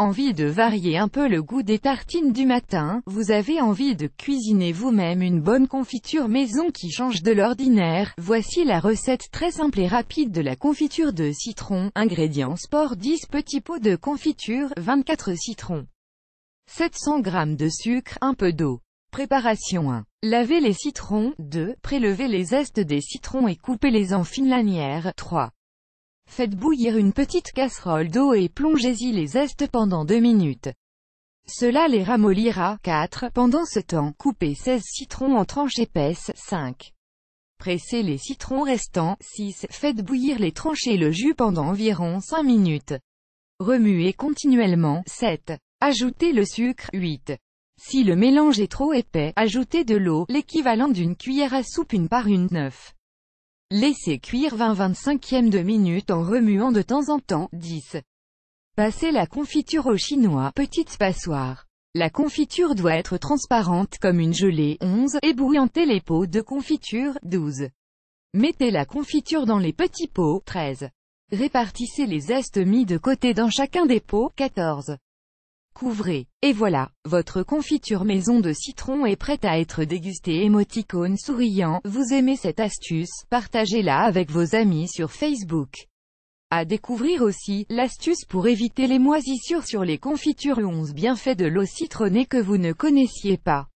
Envie de varier un peu le goût des tartines du matin, vous avez envie de cuisiner vous-même une bonne confiture maison qui change de l'ordinaire, voici la recette très simple et rapide de la confiture de citron, ingrédients sport 10 petits pots de confiture, 24 citrons, 700 g de sucre, un peu d'eau. Préparation 1. Lavez les citrons, 2. Prélevez les zestes des citrons et coupez-les en fines lanières, 3. Faites bouillir une petite casserole d'eau et plongez-y les zestes pendant 2 minutes. Cela les ramollira. 4. Pendant ce temps, coupez 16 citrons en tranches épaisses. 5. Pressez les citrons restants. 6. Faites bouillir les tranches et le jus pendant environ 5 minutes. Remuez continuellement. 7. Ajoutez le sucre. 8. Si le mélange est trop épais, ajoutez de l'eau, l'équivalent d'une cuillère à soupe une par une. 9. Laissez cuire 20-25e de minute en remuant de temps en temps, 10. Passez la confiture au chinois, petite passoire. La confiture doit être transparente comme une gelée, 11, ébouillantez les pots de confiture, 12. Mettez la confiture dans les petits pots, 13. Répartissez les zestes mis de côté dans chacun des pots, 14. Couvrez. Et voilà, votre confiture maison de citron est prête à être dégustée. Émoticône souriant, vous aimez cette astuce, partagez-la avec vos amis sur Facebook. À découvrir aussi, l'astuce pour éviter les moisissures sur les confitures 11 bienfaits de l'eau citronnée que vous ne connaissiez pas.